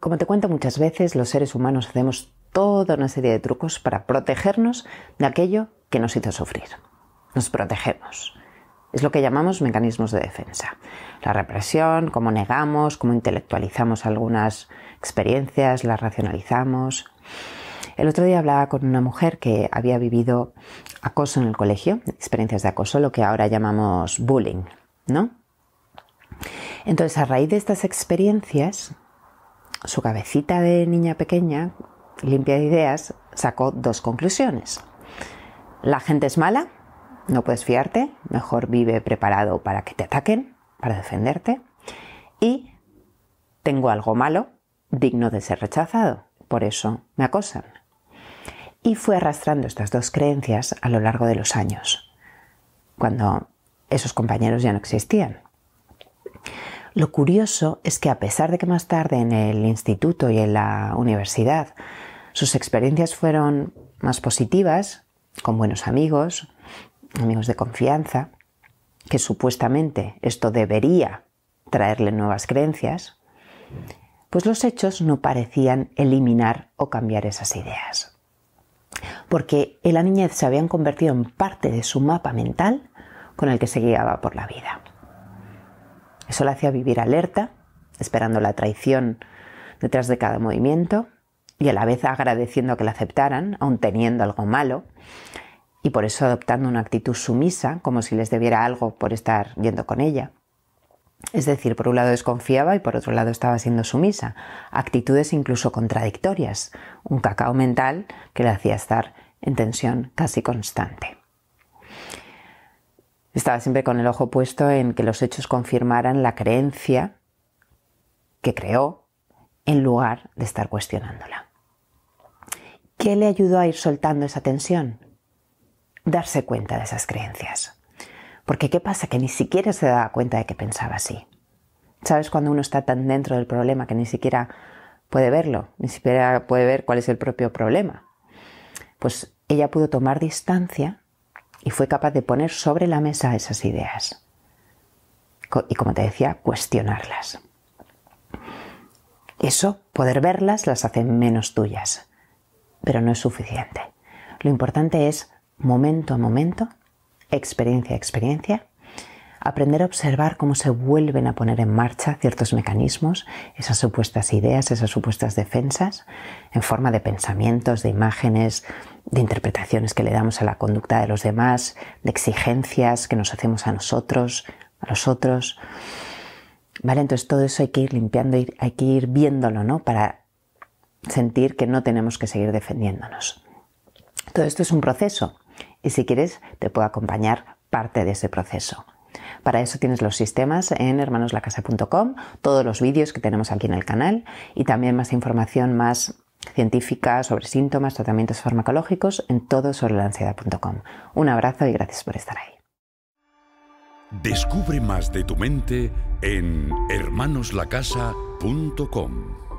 Como te cuento muchas veces, los seres humanos hacemos toda una serie de trucos para protegernos de aquello que nos hizo sufrir. Nos protegemos. Es lo que llamamos mecanismos de defensa. La represión, cómo negamos, cómo intelectualizamos algunas experiencias, las racionalizamos. El otro día hablaba con una mujer que había vivido acoso en el colegio, experiencias de acoso, lo que ahora llamamos bullying, ¿no? Entonces, a raíz de estas experiencias, su cabecita de niña pequeña, limpia de ideas, sacó dos conclusiones. La gente es mala, no puedes fiarte, mejor vive preparado para que te ataquen, para defenderte. Y tengo algo malo, digno de ser rechazado, por eso me acosan. Y fue arrastrando estas dos creencias a lo largo de los años, cuando esos compañeros ya no existían. Lo curioso es que a pesar de que más tarde en el instituto y en la universidad sus experiencias fueron más positivas, con buenos amigos, amigos de confianza, que supuestamente esto debería traerle nuevas creencias, pues los hechos no parecían eliminar o cambiar esas ideas. Porque en la niñez se habían convertido en parte de su mapa mental con el que se guiaba por la vida. Eso la hacía vivir alerta, esperando la traición detrás de cada movimiento y a la vez agradeciendo que la aceptaran, aun teniendo algo malo, y por eso adoptando una actitud sumisa, como si les debiera algo por estar yendo con ella. Es decir, por un lado desconfiaba y por otro lado estaba siendo sumisa, actitudes incluso contradictorias, un cacao mental que la hacía estar en tensión casi constante. Estaba siempre con el ojo puesto en que los hechos confirmaran la creencia que creó en lugar de estar cuestionándola. ¿Qué le ayudó a ir soltando esa tensión? Darse cuenta de esas creencias. Porque ¿qué pasa? Que ni siquiera se daba cuenta de que pensaba así. ¿Sabes cuando uno está tan dentro del problema que ni siquiera puede verlo? Ni siquiera puede ver cuál es el propio problema. Pues ella pudo tomar distancia y fue capaz de poner sobre la mesa esas ideas. Y como te decía, cuestionarlas. Eso, poder verlas, las hace menos tuyas, pero no es suficiente. Lo importante es, momento a momento, experiencia a experiencia, aprender a observar cómo se vuelven a poner en marcha ciertos mecanismos, esas supuestas ideas, esas supuestas defensas, en forma de pensamientos, de imágenes, de interpretaciones que le damos a la conducta de los demás, de exigencias que nos hacemos a nosotros, a los otros. ¿Vale? Entonces todo eso hay que ir limpiando, hay que ir viéndolo, ¿no? Para sentir que no tenemos que seguir defendiéndonos. Todo esto es un proceso y si quieres te puedo acompañar parte de ese proceso. Para eso tienes los sistemas en hermanoslacasa.com, todos los vídeos que tenemos aquí en el canal y también más información más científica sobre síntomas, tratamientos farmacológicos en todo sobre la ansiedad.com. Un abrazo y gracias por estar ahí. Descubre más de tu mente en hermanoslacasa.com.